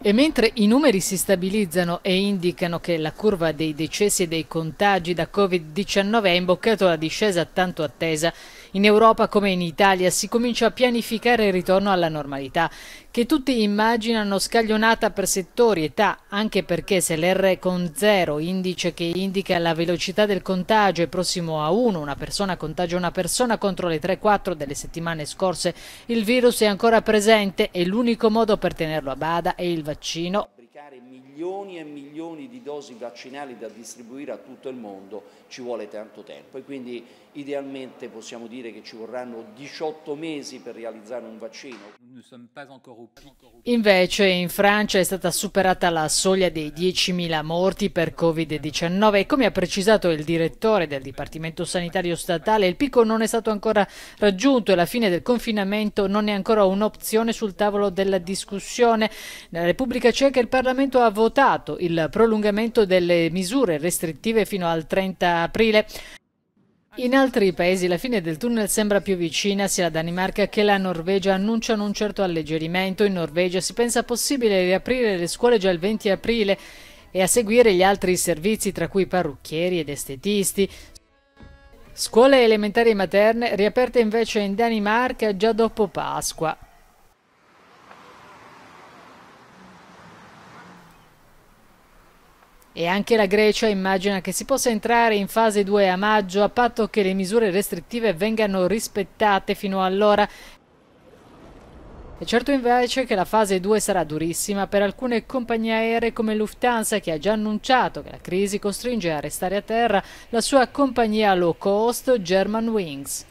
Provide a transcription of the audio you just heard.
E mentre i numeri si stabilizzano e indicano che la curva dei decessi e dei contagi da Covid-19 ha imboccato la discesa tanto attesa, in Europa come in Italia si comincia a pianificare il ritorno alla normalità, che tutti immaginano scaglionata per settori, età, anche perché se l'R con 0, indice che indica la velocità del contagio, è prossimo a 1, una persona contagia una persona contro le 3-4 delle settimane scorse, il virus è ancora presente e l'unico modo per tenerlo a bada è il vaccino. Fabbricare milioni e milioni di dosi vaccinali da distribuire a tutto il mondo ci vuole tanto tempo e quindi idealmente possiamo dire che ci vorranno 18 mesi per realizzare un vaccino. Invece in Francia è stata superata la soglia dei 10.000 morti per Covid-19 e come ha precisato il direttore del Dipartimento Sanitario Statale il picco non è stato ancora raggiunto e la fine del confinamento non è ancora un'opzione sul tavolo della discussione. Nella Repubblica Ceca il Parlamento ha votato il prolungamento delle misure restrittive fino al 30 aprile. In altri paesi la fine del tunnel sembra più vicina, sia la Danimarca che la Norvegia annunciano un certo alleggerimento. In Norvegia si pensa possibile riaprire le scuole già il 20 aprile e a seguire gli altri servizi tra cui parrucchieri ed estetisti. Scuole elementari e materne riaperte invece in Danimarca già dopo Pasqua. E anche la Grecia immagina che si possa entrare in fase 2 a maggio a patto che le misure restrittive vengano rispettate fino allora è certo invece che la fase 2 sarà durissima per alcune compagnie aeree come Lufthansa che ha già annunciato che la crisi costringe a restare a terra la sua compagnia low cost Germanwings.